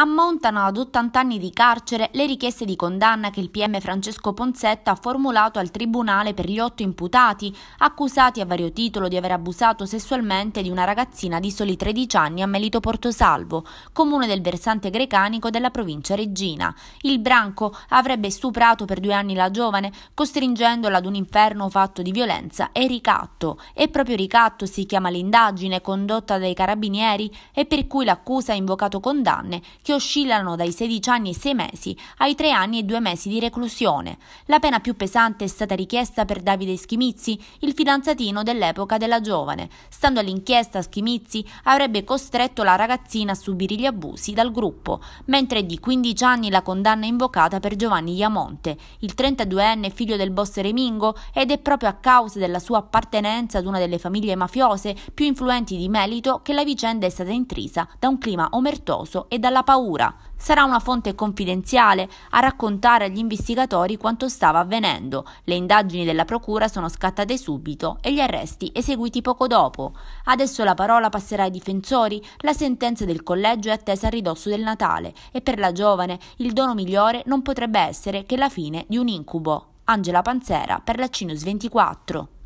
Ammontano ad 80 anni di carcere le richieste di condanna che il PM Francesco Ponzetta ha formulato al Tribunale per gli otto imputati, accusati a vario titolo di aver abusato sessualmente di una ragazzina di soli 13 anni a Melito Portosalvo, comune del versante grecanico della provincia Regina. Il branco avrebbe stuprato per due anni la giovane, costringendola ad un inferno fatto di violenza e ricatto. E proprio ricatto si chiama l'indagine condotta dai carabinieri e per cui l'accusa ha invocato condanne che oscillano dai 16 anni e 6 mesi ai 3 anni e 2 mesi di reclusione. La pena più pesante è stata richiesta per Davide Schimizzi, il fidanzatino dell'epoca della giovane. Stando all'inchiesta, Schimizzi avrebbe costretto la ragazzina a subire gli abusi dal gruppo, mentre è di 15 anni la condanna invocata per Giovanni Iamonte, il 32enne figlio del boss Remingo ed è proprio a causa della sua appartenenza ad una delle famiglie mafiose più influenti di Melito che la vicenda è stata intrisa da un clima omertoso e dalla paura paura. Sarà una fonte confidenziale a raccontare agli investigatori quanto stava avvenendo. Le indagini della procura sono scattate subito e gli arresti eseguiti poco dopo. Adesso la parola passerà ai difensori, la sentenza del collegio è attesa a ridosso del Natale e per la giovane il dono migliore non potrebbe essere che la fine di un incubo. Angela Panzera per la Cinus 24.